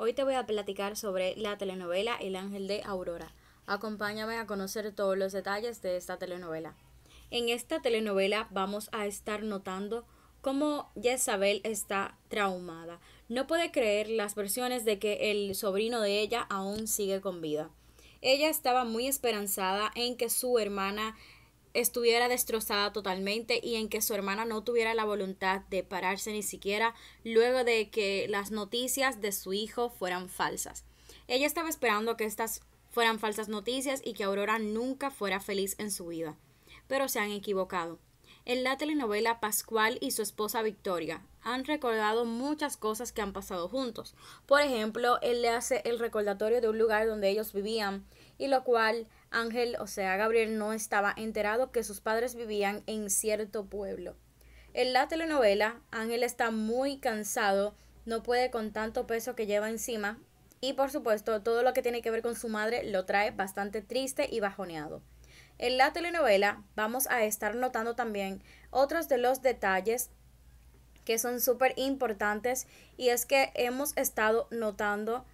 Hoy te voy a platicar sobre la telenovela El Ángel de Aurora. Acompáñame a conocer todos los detalles de esta telenovela. En esta telenovela vamos a estar notando cómo Jezabel está traumada. No puede creer las versiones de que el sobrino de ella aún sigue con vida. Ella estaba muy esperanzada en que su hermana estuviera destrozada totalmente y en que su hermana no tuviera la voluntad de pararse ni siquiera luego de que las noticias de su hijo fueran falsas. Ella estaba esperando que estas fueran falsas noticias y que Aurora nunca fuera feliz en su vida, pero se han equivocado en la telenovela Pascual y su esposa Victoria. Han recordado muchas cosas que han pasado juntos. Por ejemplo, él le hace el recordatorio de un lugar donde ellos vivían y lo cual Ángel, o sea, Gabriel no estaba enterado que sus padres vivían en cierto pueblo. En la telenovela, Ángel está muy cansado, no puede con tanto peso que lleva encima y por supuesto todo lo que tiene que ver con su madre lo trae bastante triste y bajoneado. En la telenovela vamos a estar notando también otros de los detalles que son súper importantes y es que hemos estado notando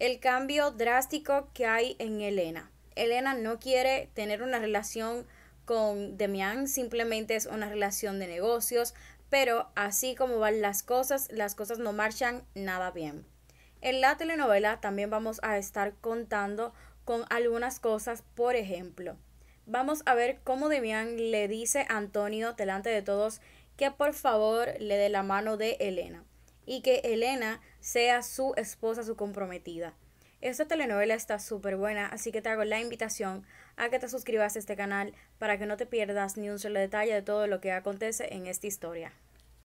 el cambio drástico que hay en Elena. Elena no quiere tener una relación con Demian, simplemente es una relación de negocios, pero así como van las cosas, las cosas no marchan nada bien. En la telenovela también vamos a estar contando con algunas cosas, por ejemplo, vamos a ver cómo Demián le dice a Antonio delante de todos que por favor le dé la mano de Elena y que Elena sea su esposa, su comprometida. Esta telenovela está súper buena, así que te hago la invitación a que te suscribas a este canal para que no te pierdas ni un solo detalle de todo lo que acontece en esta historia.